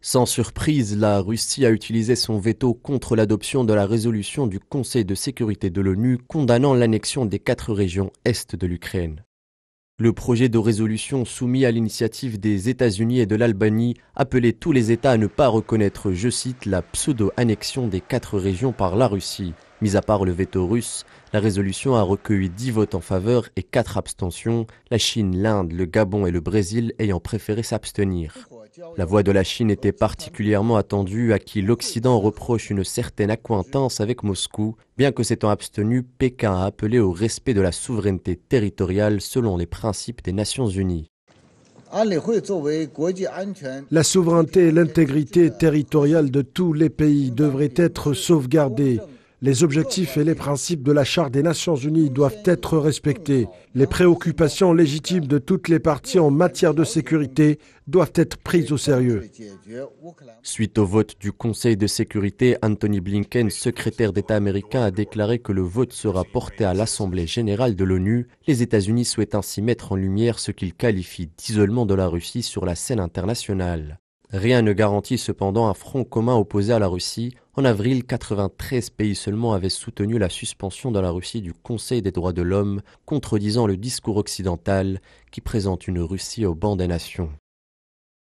Sans surprise, la Russie a utilisé son veto contre l'adoption de la résolution du Conseil de sécurité de l'ONU condamnant l'annexion des quatre régions est de l'Ukraine. Le projet de résolution soumis à l'initiative des États-Unis et de l'Albanie appelait tous les États à ne pas reconnaître, je cite, la pseudo-annexion des quatre régions par la Russie. Mis à part le veto russe, la résolution a recueilli 10 votes en faveur et quatre abstentions, la Chine, l'Inde, le Gabon et le Brésil ayant préféré s'abstenir. La voix de la Chine était particulièrement attendue, à qui l'Occident reproche une certaine accointance avec Moscou, bien que s'étant abstenu, Pékin a appelé au respect de la souveraineté territoriale selon les principes des Nations Unies. La souveraineté et l'intégrité territoriale de tous les pays devraient être sauvegardées. Les objectifs et les principes de la Charte des Nations Unies doivent être respectés. Les préoccupations légitimes de toutes les parties en matière de sécurité doivent être prises au sérieux. Suite au vote du Conseil de sécurité, Anthony Blinken, secrétaire d'État américain, a déclaré que le vote sera porté à l'Assemblée générale de l'ONU. Les États-Unis souhaitent ainsi mettre en lumière ce qu'ils qualifient d'isolement de la Russie sur la scène internationale. Rien ne garantit cependant un front commun opposé à la Russie en avril, 93 pays seulement avaient soutenu la suspension dans la Russie du Conseil des droits de l'homme, contredisant le discours occidental qui présente une Russie au banc des nations.